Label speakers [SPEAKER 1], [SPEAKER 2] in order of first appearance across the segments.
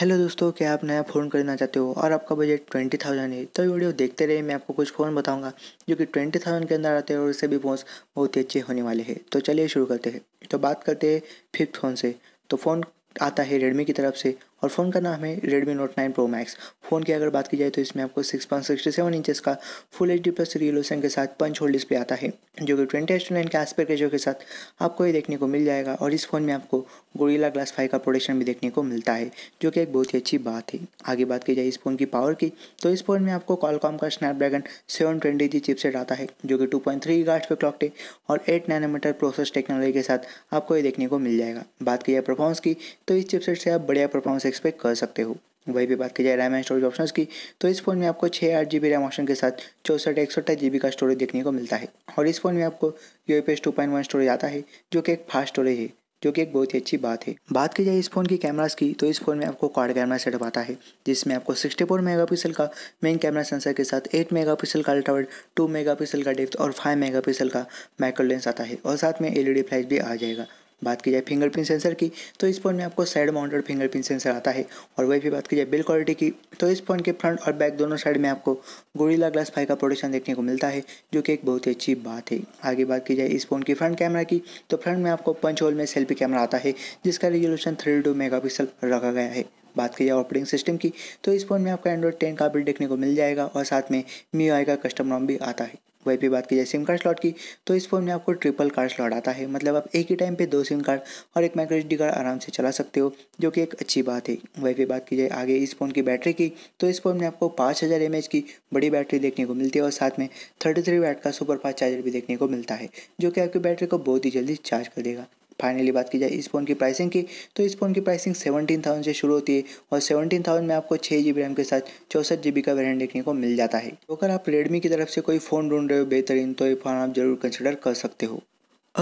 [SPEAKER 1] hello दोस्तों क्या आप नया फ़ोन खरीदना चाहते हो और आपका बजट ट्वेंटी थाउजेंड है तो ये वीडियो देखते रहे मैं आपको कुछ फ़ोन बताऊंगा जो कि ट्वेंटी थाउजेंड के अंदर आते हैं और इससे भी फ़ोन बहुत ही अच्छे होने वाले हैं तो चलिए शुरू करते हैं तो बात करते हैं फिफ्थ फ़ोन से तो फ़ोन आता है रेडमी की तरफ से और फ़ोन का नाम है Redmi note nine pro max phone की अगर बात की जाए तो इसमें आपको six point sixty seven inches का full H D plus resolution के साथ पंच होल डिस्प्ले आता है जो कि ट्वेंटी एस नाइन के आसपेक्ट रेजो के साथ आपको ये देखने को मिल जाएगा और इस फ़ोन में आपको गोरीला ग्लास फाइव का प्रोडक्शन भी देखने को मिलता है जो कि एक बहुत ही अच्छी बात है आगे बात की जाए इस फ़ोन की पावर की तो इस फ़ोन में आपको कॉलकॉम का Snapdragon seven twenty G chipset आता है जो कि टू पॉइंट थ्री गार्ड पे क्लॉक है और एट नैनोमीटर प्रोसेस टेक्नोलॉजी के साथ आपको ये देखने को मिल जाएगा बात की जाए परफॉर्मेंस की तो इस चिपसेट से आप बढ़िया परफॉर्मेंस एक्सपेक्ट कर सकते हो वही भी बात की जाए रैम एंड स्टोरेज ऑप्शंस की तो इस फोन में आपको छः आठ जी बी रैम ऑप्शन के साथ चौसठ एक सौ जी का स्टोरेज देखने को मिलता है और इस फोन में आपको U F S two point one storage आता है जो कि एक फास्ट स्टोरेज है जो कि एक बहुत ही अच्छी बात है बात की जाए इस फोन की कैमरास की तो इस फोन में आपको क्वाड कैमरा सेटअप आता है जिसमें आपको सिक्सटी फोर मेगा पिक्सल का मेन कैमरा सेंसर के साथ एट मेगा पिक्सल का अल्ट्रावर्ड मेगा पिक्सल का डेप्थ और फाइव मेगा पिक्सल का माइक्रो लेंस आता है और साथ में एलईडी फ्लैश e भी आ जाएगा बात की जाए फिंगरप्रिंट सेंसर की तो इस फोन में आपको साइड माउंटेड फिंगरप्रिंट सेंसर आता है और वही भी बात की जाए बिल्ड क्वालिटी की तो इस फोन के फ्रंट और बैक दोनों साइड में आपको गोरिला ग्लास फाइव का प्रोटेक्शन देखने को मिलता है जो कि एक बहुत ही अच्छी बात है आगे बात की जाए इस फोन की फ्रंट कैमरा की तो फ्रंट में आपको पंच होल में सेल्फी कैमरा आता है जिसका रेजोल्यूशन थर्टी टू मेगा रखा गया है बात की जाए ऑपरेटिंग सिस्टम की तो इस फ़ोन में आपका एंड्रॉयड टेन का अपडेट देखने को मिल जाएगा और साथ में मी आई का कस्टम नाम भी आता है वही पे बात की जाए सिम कार्ड स्लॉट की तो इस फोन में आपको ट्रिपल कार्ड स्लॉट आता है मतलब आप एक ही टाइम पे दो सिम कार्ड और एक माइक्रो एच डी कार्ड आराम से चला सकते हो जो कि एक अच्छी बात है वही पे बात की जाए आगे इस फ़ोन की बैटरी की तो इस फ़ोन में आपको पाँच हज़ार एम एच की बड़ी बैटरी देखने को मिलती है और साथ में थर्टी थ्री वैट का सुपर फास्ट चार्जर भी देखने को मिलता है जो कि आपकी बैटरी को बहुत ही जल्दी चार्ज कर देगा फाइनली बात की जाए इस फ़ोन की प्राइसिंग की तो इस फ़ोन की प्राइसिंग सेवनटीन थाउजेंड से शुरू होती है और सेवनटीन थाउजेंड में आपको छः जी बी रैम के साथ चौंसठ जी बी का वेरियंट देखने को मिल जाता है तो अगर आप रेडमी की तरफ से कोई फ़ोन ढूंढ रहे हो बेहतरीन तो ये फ़ोन आप जरूर कंसिडर कर सकते हो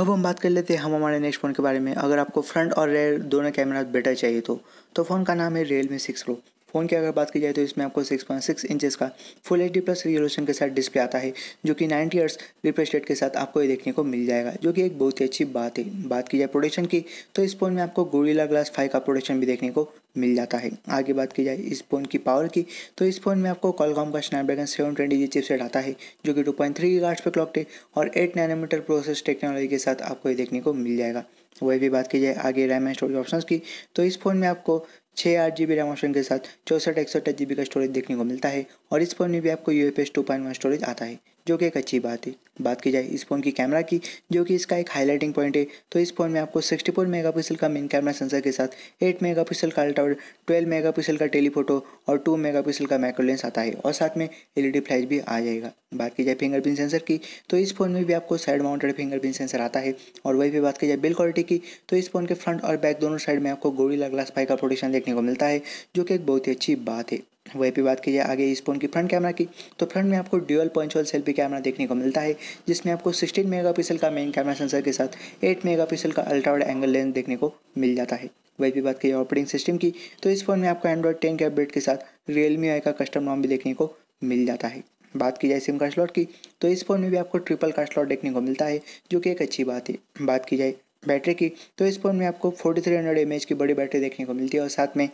[SPEAKER 1] अब हम बात कर लेते हैं हम हमारे नेक्स्ट फ़ोन के बारे में अगर आपको फ्रंट और रेयर दोनों कैमरा बेटर चाहिए तो तो फ़ोन का नाम है रियलमी सिक्स प्रो फ़ोन की अगर बात की जाए तो इसमें आपको 6.6 इंचज़ का full H D plus resolution के साथ डिस्प्ले आता है जो कि 90 ईयर्स रिफ्रेश रेट के साथ आपको ये देखने को मिल जाएगा जो कि एक बहुत ही अच्छी बात है बात की जाए प्रोडक्शन की तो इस फ़ोन में आपको गोरिल्ला ग्लास फाइव का प्रोडक्शन भी देखने को मिल जाता है आगे बात की जाए इस फ़ोन की पावर की तो इस फ़ोन में आपको कॉलकॉम का Snapdragon seven twenty G chipset आता है जो कि टू पॉइंट थ्री की क्लॉक है और एट नैनोमीटर प्रोसेस टेक्नोलॉजी के साथ आपको ये देखने को मिल जाएगा वही भी बात की जाए आगे रैम एंड स्टोरेज ऑप्शन की तो इस फ़ोन में आपको छः आठ जी बी रैम ऑप्शन के साथ चौसठ एक सौ जी बी का स्टोरेज देखने को मिलता है और इस फ़ोन में भी आपको U F S two point one storage आता है जो कि एक अच्छी बात है बात की जाए इस फ़ोन की कैमरा की जो कि इसका एक हाईलाइटिंग पॉइंट है तो इस फ़ोन में आपको 64 मेगापिक्सल का मेन कैमरा सेंसर के साथ 8 मेगापिक्सल का अल्ट्रा 12 मेगापिक्सल का टेलीफोटो और 2 मेगापिक्सल का माइक्रो लेंस आता है और साथ में एलईडी फ्लैश e भी आ जाएगा बात की जाए फिंगरप्रिंट सेंसर की तो इस फ़ोन में भी आपको साइड माउंटेड फिंगरप्रिंट सेंसर आता है और वही भी बात की जाए बिल क्वालिटी की तो इस फ़ोन के फ्रंट और बैक दोनों साइड में आपको गोरीला ग्लास पाई का प्रोटेक्शन देखने को मिलता है जो कि एक बहुत ही अच्छी बात है હવે આપણે વાત કરીએ આગે સ્પોન કે ફ્રન્ટ કેમેરા કે તો ફ્રન્ટ મે આપકો dual punch hole selfie camera દેખને કો મિલતા હૈ જિસમે આપકો 16 મેગાપિક્સલ કા મેઈન કેમેરા સેન્સર કે સાથ 8 મેગાપિક્સલ કા અલ્ટ્રા વાઈડ એંગલ લેન્સ દેખને કો મિલ જાતા હૈ વહી બી વાત કી ઓપરેટિંગ સિસ્ટમ કી તો ઇસ ફોન મે આપકો Android 10 કે અપડેટ કે સાથ Realme UI કા કસ્ટમ મોડ દેખને કો મિલ જાતા હૈ વાત કી જાય સિમ કાર્ડ સ્લોટ કી તો ઇસ ફોન મે ભી આપકો ટ્રિપલ કાર્ડ સ્લોટ દેખને કો મિલતા હૈ જો કે એક achhi બાત હૈ વાત કી જાય બેટરી કી તો ઇસ ફોન મે આપકો 4300 mAh કે બડી બેટરી દેખને કો મિલતી હૈ ઓર સાથ મે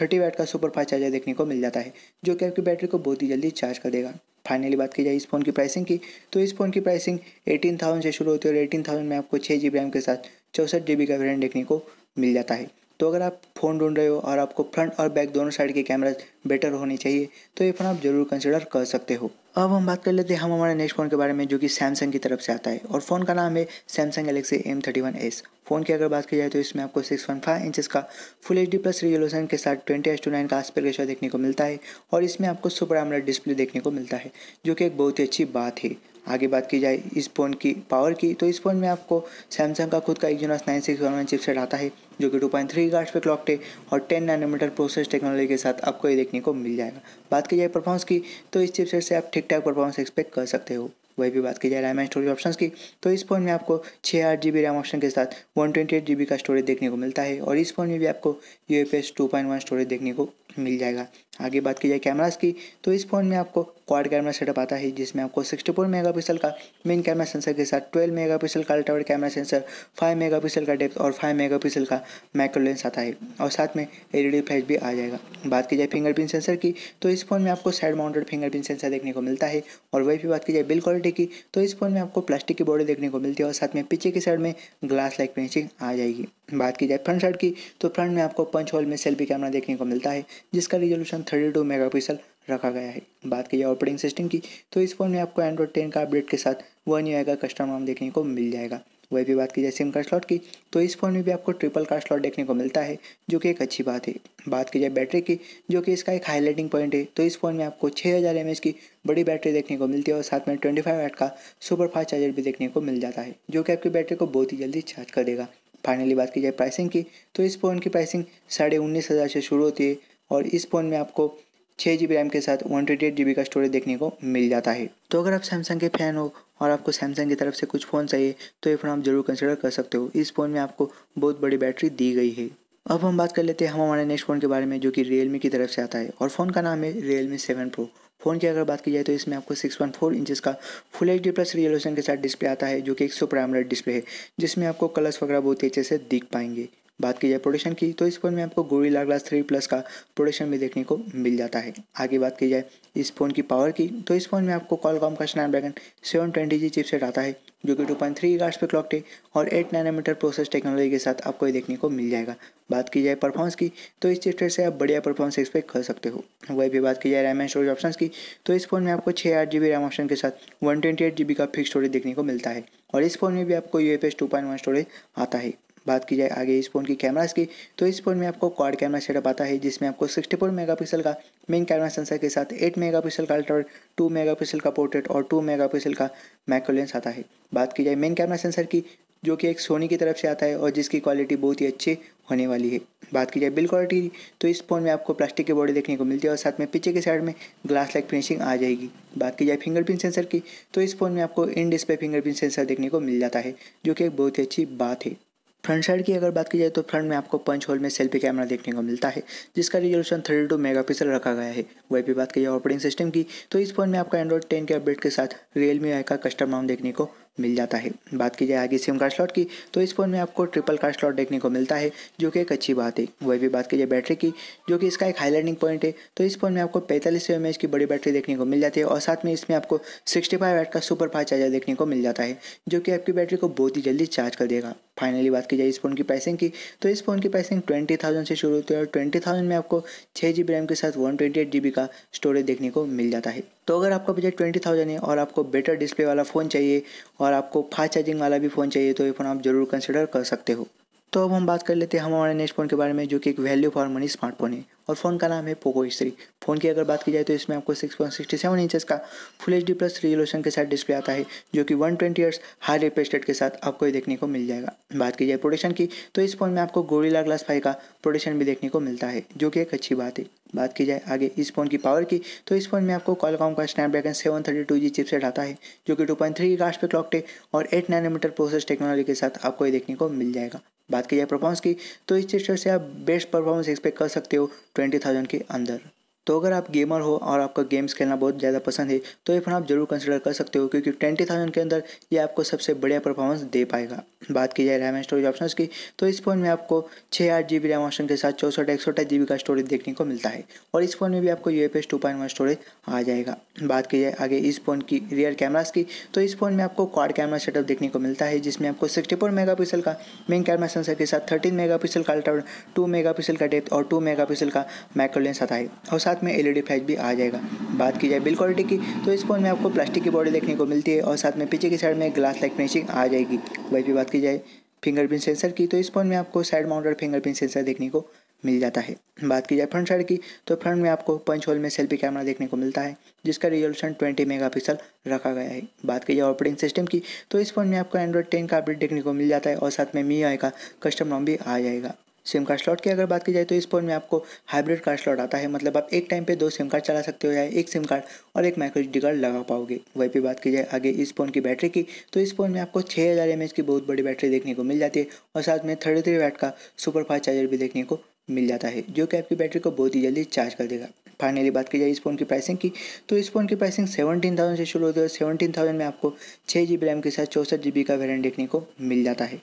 [SPEAKER 1] थर्टी वैट का सुपर फास्ट चार्जर देखने को मिल जाता है जो कि आपकी बैटरी को बहुत ही जल्दी चार्ज कर देगा फाइनली बात की जाए इस फ़ोन की प्राइसिंग की तो इस फ़ोन की प्राइसिंग एटीन थाउज़ेंड से शुरू होती है और एटीन थाउजेंड में आपको छः जी रैम के साथ चौसठ जी का वेरियंट देखने को मिल जाता है तो अगर आप फ़ोन ढूंढ रहे हो और आपको फ्रंट और बैक दोनों साइड के कैमराज बेटर होने चाहिए तो ये फ़ोन आप ज़रूर कंसिडर कर सकते हो अब हम बात कर लेते हैं हम हमारे नेक्स्ट फ़ोन के बारे में जो कि सैमसंग की तरफ से आता है और फ़ोन का नाम है Samsung Galaxy M thirty one S phone की अगर बात की जाए तो इसमें आपको सिक्स पॉइंट फाइव इंचज़ का full H D plus resolution के साथ ट्वेंटी एस टू नाइन का आस्पर रेशा देखने को मिलता है और इसमें आपको सुपर एमरा डिस्प्ले देखने को मिलता है जो कि एक बहुत ही अच्छी बात है आगे बात की जाए इस फ़ोन की पावर की तो इस फ़ोन में आपको सैमसंग का खुद का एक Exynos nine six one chipset आता है जो कि टू पॉइंट थ्री गार्ड पे क्लॉक है और टेन नैनोमीटर प्रोसेस टेक्नोलॉजी के साथ आपको ये देखने को मिल जाएगा बात की जाए परफॉर्मेंस की तो इस चिपसेट से आप ठीक ठाक परफॉर्मेंस एक्सपेक्ट कर सकते हो वही भी बात की जाए रैम एंड स्टोरेज ऑप्शन की तो इस फोन में आपको छः आठ जी बी रैम ऑप्शन के साथ one twenty eight G B का स्टोरेज देखने को मिलता है और इस फोन में भी आपको U F S two point one storage देखने को मिल जाएगा आगे बात की जाए कैमरास की तो इस फोन में आपको क्वाड कैमरा सेटअप आता है जिसमें आपको सिक्सटी मेगा पिक्सल का मेन कैमरा सेंसर के साथ ट्वेल्व मेगा पिक्सल का ultrawide camera sensor five mega pixel का डेप्थ और फाइव मेगा पिक्सल का माइक्रो लेंस आता है और साथ में एल डी फ्लैश भी आ जाएगा बात की जाए फिंगरप्रिंट सेंसर की तो इस फोन में आपको साइड माउंटेड फिंगरप्रिंट सेंसर देखने को मिलता है और वही भी बात की जाए बिल क्वालिटी घंटे की तो इस फ़ोन में आपको प्लास्टिक की बॉडी देखने को मिलती है और साथ में पीछे की साइड में ग्लास लाइक फिनिशिंग आ जाएगी बात की जाए फ्रंट साइड की तो फ्रंट में आपको पंच होल में सेल्फी कैमरा देखने को मिलता है जिसका रिजोल्यूशन थर्टी टू रखा गया है बात की जाए ऑपरेटिंग सिस्टम की तो इस फ़ोन में आपको एंड्रॉइड टेन का अपडेट के साथ वन यू का कस्टम नाम देखने को मिल जाएगा वही भी बात की जाए सिम कार्ड स्लॉट की तो इस फ़ोन में भी आपको ट्रिपल कार्ड स्लॉट देखने को मिलता है जो कि एक अच्छी बात है बात की जाए बैटरी की जो कि इसका एक हाईलाइटिंग पॉइंट है तो इस फ़ोन में आपको छः हज़ार एम की बड़ी बैटरी देखने को मिलती है और साथ में ट्वेंटी फाइव का सुपर फास्ट चार्जर भी देखने को मिल जाता है जो कि आपकी बैटरी को बहुत ही जल्दी चार्ज कर देगा फाइनली बात की जाए प्राइसिंग की तो इस फ़ोन की प्राइसिंग साढ़े उन्नीस हज़ार से शुरू होती है और इस फ़ोन में आपको छः जी बी रैम के साथ one twenty eight G B का स्टोरेज देखने को मिल जाता है तो अगर आप सैमसंग के फ़ैन हो और आपको सैमसंग की तरफ से कुछ फ़ोन चाहिए तो ये फ़ोन आप ज़रूर कंसिडर कर सकते हो इस फ़ोन में आपको बहुत बड़ी बैटरी दी गई है अब हम बात कर लेते हैं हम हमारे नेक्स्ट फ़ोन के बारे में जो कि रियल की तरफ से आता है और फ़ोन का नाम है रियलमी सेवन प्रो फ़ोन की अगर बात की जाए तो इसमें आपको 6.4 पॉइंट इंचज़ का full H D plus resolution के साथ डिस्प्ले आता है जो कि एक सौ प्राइमरेट डिस्प्ले है जिसमें आपको कलर्स वगैरह बहुत ही अच्छे से दिख पाएंगे बात की जाए प्रोडक्शन की तो इस फोन में आपको गोरीला ग्लास थ्री प्लस का प्रोडक्शन भी देखने को मिल जाता है आगे बात की जाए इस फोन की पावर की तो इस फोन में आपको कॉलकॉम का Snapdragon seven twenty G chipset आता है जो कि टू पॉइंट थ्री गार्ड्स पे क्लॉक है और एट नैनोमीटर प्रोसेस टेक्नोलॉजी के साथ आपको ये देखने को मिल जाएगा बात की जाए परफॉर्मेंस की तो इस चिपसेट से आप बढ़िया परफॉर्मेंस एक्सपेक्ट कर सकते हो वही भी बात की जाए रैम एंड स्टोरेज ऑप्शन की तो इस फोन में आपको छः आठ जी बी रैम ऑप्शन के साथ one twenty eight G B का फिक्स स्टोरेज देखने को मिलता है और इस फोन में भी आपको U F S two point one storage आता है बात की जाए आगे इस फ़ोन की कैमरास की तो इस फ़ोन में आपको क्वाड कैमरा सेटअप आता है जिसमें आपको 64 मेगापिक्सल का मेन कैमरा सेंसर के साथ 8 मेगापिक्सल का अल्ट्रा टू मेगापिक्सल का पोर्ट्रेट और 2 मेगापिक्सल का मैक्रोलेंस आता है बात की जाए मेन कैमरा सेंसर की जो कि एक सोनी की तरफ से आता है और जिसकी क्वालिटी बहुत ही अच्छी होने वाली है बात की जाए बिल क्वालिटी तो इस फ़ोन में आपको प्लास्टिक की बॉडी देखने को मिलती है और साथ में पीछे के साइड में ग्लास लाइक फिनिशिंग आ जाएगी बात की जाए फिंगरप्रिंट सेंसर की तो इस फ़ोन में आपको इन डिस्प्ले फिंगरप्रिंट सेंसर देखने को मिल जाता है जो कि एक बहुत ही अच्छी बात है फ्रंट साइड की अगर बात की जाए तो फ्रंट में आपको पंच होल में सेल्फी कैमरा देखने को मिलता है जिसका रिजोल्यूशन थर्टी टू मेगा रखा गया है वही भी बात की जाए ऑपरेटिंग सिस्टम की तो इस फोन में आपका एंड्रॉइड टेन के अपडेट के साथ रियल मी आई का कस्टम राउंड देखने को मिल जाता है बात की जाए आगे सिम कार्ड स्लॉट की तो इस फोन में आपको ट्रिपल कार्ड स्लॉट देखने को मिलता है जो कि एक अच्छी बात है वही भी बात की जाए बैटरी की जो कि इसका एक हाईलाइटिंग पॉइंट है तो इस फोन में आपको पैंतालीस सौ एम की बड़ी बैटरी देखने को मिल जाती है और साथ में इसमें आपको सिक्सटी फाइव का सुपर फास्ट चार्जर देखने को मिल जाता है जो कि आपकी बैटरी को बहुत ही जल्दी चार्ज कर देगा फाइनली बात की जाए इस फ़ोन की प्राइसिंग की तो इस फ़ोन की प्राइसिंग ट्वेंटी थाउजेंड से शुरू होती है और ट्वेंटी थाउजेंड में आपको छः जी बी रैम के साथ one twenty eight G B का स्टोरेज देखने को मिल जाता है तो अगर आपका बजट ट्वेंटी थाउजेंड है और आपको बेटर डिस्प्ले वाला फ़ोन चाहिए और आपको फास्ट चार्जिंग वाला भी फ़ोन चाहिए तो ये फ़ोन आप ज़रूर कंसिडर कर सकते हो तो अब हम बात कर लेते हैं हमारे नेक्स्ट फ़ोन के बारे में जो कि एक वैल्यू फॉर मनी स्मार्टफोन है और फ़ोन का नाम है पोको एस फ़ोन की अगर बात की जाए तो इसमें आपको 6.67 पॉइंट इंचज़ का full H D plus resolution के साथ डिस्प्ले आता है जो कि 120 ट्वेंटी हाई रिपेस्टेड के साथ आपको ये देखने को मिल जाएगा बात की जाए प्रोडक्शन की तो इस फ़ोन में आपको गोरीला ग्लास फाइव का प्रोडक्शन भी देखने को मिलता है जो कि एक अच्छी बात है बात की जाए आगे इस फ़ोन की पावर की तो इस फ़ोन में आपको कॉलकॉम का Snapdragon seven thirty two G chipset आता है जो कि टू पॉइंट थ्री पे क्लॉक टे और एट नाइनोमीटर प्रोसेस टेक्नोलॉजी के साथ आपको ये देखने को मिल जाएगा बात की जाए परफॉर्मेंस की तो इस चीज़ से आप बेस्ट परफॉर्मेंस एक्सपेक्ट कर सकते हो ट्वेंटी थाउजेंड के अंदर तो अगर आप गेमर हो और आपका गेम्स खेलना बहुत ज़्यादा पसंद है तो ये फ़ोन आप जरूर कंसिडर कर सकते हो क्योंकि ट्वेंटी थाउजेंड के अंदर ये आपको सबसे बढ़िया परफॉर्मेंस दे पाएगा बात की जाए रैम एंड स्टोरेज ऑप्शन की तो इस फोन में आपको छः आठ जी बी रैम ऑप्शन के साथ चौसठ एक जी बी का स्टोरेज देखने को मिलता है और इस फोन में भी आपको U F S two point one storage आ जाएगा बात की जाए आगे इस फोन की रियर कैमराज की तो इस फोन में आपको क्वाड कैमरा सेटअप देखने को मिलता है जिसमें आपको सिक्सटी फोर मेगा पिक्सल का मेन कैमरा सेंसर के साथ थर्टीन मेगा पिक्सल का अल्ट्रा टू मेगा पिक्सल का डेप्थ और टू मेगा पिक्सल का माइक्रोलेंस आता है और साथ साथ में एलईडी फ्लैश e भी आ जाएगा बात की जाए बिल क्वालिटी की तो इस फ़ोन में आपको प्लास्टिक की बॉडी देखने को मिलती है और साथ में पीछे की साइड में ग्लास लाइक फिनिशिंग आ जाएगी वही भी बात की जाए फिंगरप्रिंट सेंसर की तो इस फ़ोन में आपको साइड माउंटेड फिंगरप्रिंट सेंसर देखने को मिल जाता है बात की जाए फ्रंट साइड की तो फ्रंट में आपको पंच होल में सेल्फी कैमरा देखने को मिलता है जिसका रिजोल्यूशन 20 मेगापिक्सल रखा गया है बात की जाए ऑपरेटिंग सिस्टम की तो इस फोन में आपको एंड्रॉइड 10 का अपडेट देखने को मिल जाता है और साथ में मी आई का कस्टम नॉम भी आ जाएगा सिम कार्ड स्लॉट की अगर बात की जाए तो इस फोन में आपको हाइब्रिड कार्ड स्लॉट आता है मतलब आप एक टाइम पे दो सिम कार्ड चला सकते हो या एक सिम कार्ड और एक माइक्रो एच कार्ड लगा पाओगे वहीं पे बात की जाए आगे इस फोन की बैटरी की तो इस फोन में आपको छः हज़ार एम एच की बहुत बड़ी बैटरी देखने को मिल जाती है और साथ में थर्टी थ्री वैट का सुपर फास्ट चार्जर भी देखने को मिल जाता है जो कि आपकी बैटरी को बहुत ही जल्दी चार्ज कर देगा फाइनली बात की जाए इस फोन की प्राइसिंग की तो इस फोन की प्राइसिंग सेवनटीन थाउजेंड से शुरू होती है और सेवनटीन थाउजेंड में आपको छः जी बी रैम के साथ चौंसठ जी बी का वेरियंट देखने को मिल जाता है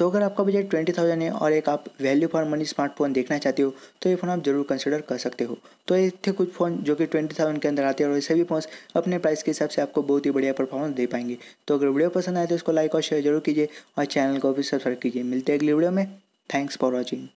[SPEAKER 1] तो अगर आपका बजट ट्वेंटी थाउजेंड है और एक आप वैल्यू फॉर मनी स्मार्टफोन देखना चाहते हो तो ये फ़ोन आप जरूर कंसिडर कर सकते हो तो ये थे कुछ फ़ोन जो कि ट्वेंटी थाउजेंड के अंदर आते हैं और ये सभी फ़ोन अपने प्राइस के हिसाब से आपको बहुत ही बढ़िया परफॉर्मेंस दे पाएंगे तो अगर वीडियो पसंद आए तो इसको लाइक और शेयर जरूर कीजिए और चैनल को भी सब्सक्राइब कीजिए मिलते हैं अगली वीडियो में थैंक्स फॉर वॉचिंग